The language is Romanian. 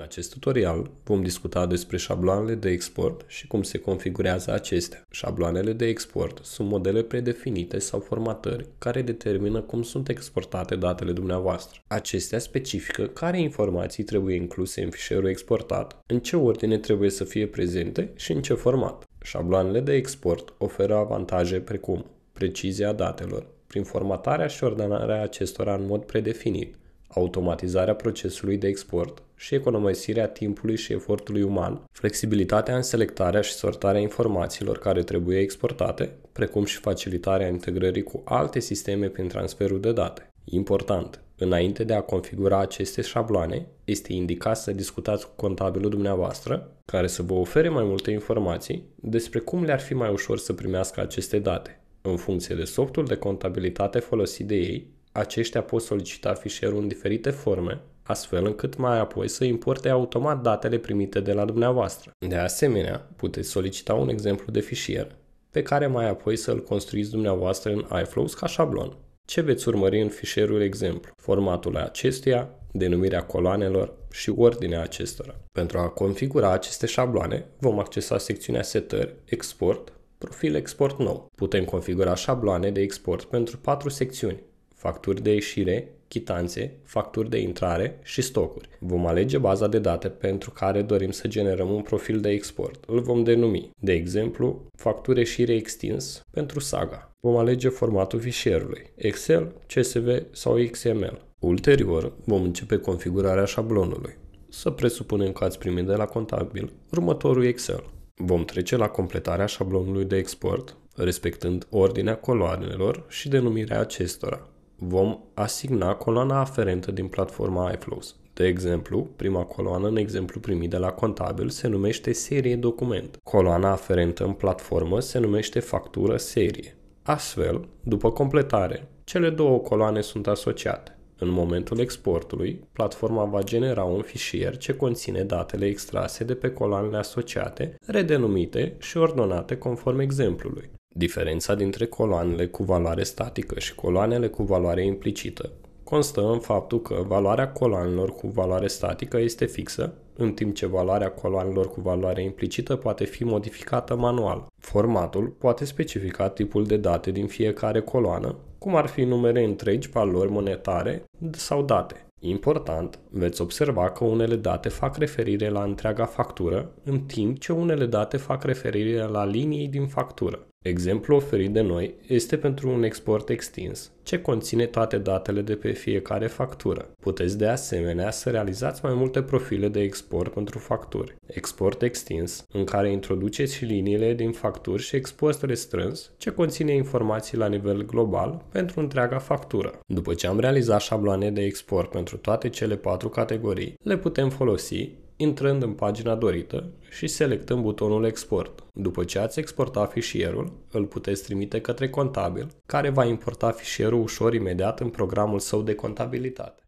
În acest tutorial vom discuta despre șabloanele de export și cum se configurează acestea. Șabloanele de export sunt modele predefinite sau formatări care determină cum sunt exportate datele dumneavoastră. Acestea specifică care informații trebuie incluse în fișierul exportat, în ce ordine trebuie să fie prezente și în ce format. Șabloanele de export oferă avantaje precum precizia datelor, prin formatarea și ordonarea acestora în mod predefinit, automatizarea procesului de export și economisirea timpului și efortului uman, flexibilitatea în selectarea și sortarea informațiilor care trebuie exportate, precum și facilitarea integrării cu alte sisteme prin transferul de date. Important, înainte de a configura aceste șabloane, este indicat să discutați cu contabilul dumneavoastră, care să vă ofere mai multe informații despre cum le-ar fi mai ușor să primească aceste date, în funcție de softul de contabilitate folosit de ei aceștia pot solicita fișierul în diferite forme, astfel încât mai apoi să importe automat datele primite de la dumneavoastră. De asemenea, puteți solicita un exemplu de fișier, pe care mai apoi să îl construiți dumneavoastră în iFlows ca șablon. Ce veți urmări în fișierul exemplu? Formatul acestuia, denumirea coloanelor și ordinea acestora. Pentru a configura aceste șabloane, vom accesa secțiunea Setări, Export, Profil Export Nou. Putem configura șabloane de export pentru patru secțiuni, facturi de ieșire, chitanțe, facturi de intrare și stocuri. Vom alege baza de date pentru care dorim să generăm un profil de export. Îl vom denumi, de exemplu, facture ieșire extins pentru saga. Vom alege formatul fișierului, Excel, CSV sau XML. Ulterior, vom începe configurarea șablonului. Să presupunem că ați primit de la contabil următorul Excel. Vom trece la completarea șablonului de export, respectând ordinea coloanelor și denumirea acestora vom asigna coloana aferentă din platforma iFlows. De exemplu, prima coloană în exemplu primit de la contabil se numește serie document. Coloana aferentă în platformă se numește factură serie. Astfel, după completare, cele două coloane sunt asociate. În momentul exportului, platforma va genera un fișier ce conține datele extrase de pe coloanele asociate, redenumite și ordonate conform exemplului. Diferența dintre coloanele cu valoare statică și coloanele cu valoare implicită constă în faptul că valoarea coloanelor cu valoare statică este fixă, în timp ce valoarea coloanelor cu valoare implicită poate fi modificată manual. Formatul poate specifica tipul de date din fiecare coloană, cum ar fi numere întregi, valori monetare sau date. Important, veți observa că unele date fac referire la întreaga factură, în timp ce unele date fac referire la linii din factură. Exemplul oferit de noi este pentru un export extins, ce conține toate datele de pe fiecare factură. Puteți de asemenea să realizați mai multe profile de export pentru facturi. Export extins, în care introduceți și liniile din facturi și export restrâns, ce conține informații la nivel global pentru întreaga factură. După ce am realizat șabloane de export pentru toate cele patru categorii, le putem folosi intrând în pagina dorită și selectăm butonul Export. După ce ați exportat fișierul, îl puteți trimite către contabil, care va importa fișierul ușor imediat în programul său de contabilitate.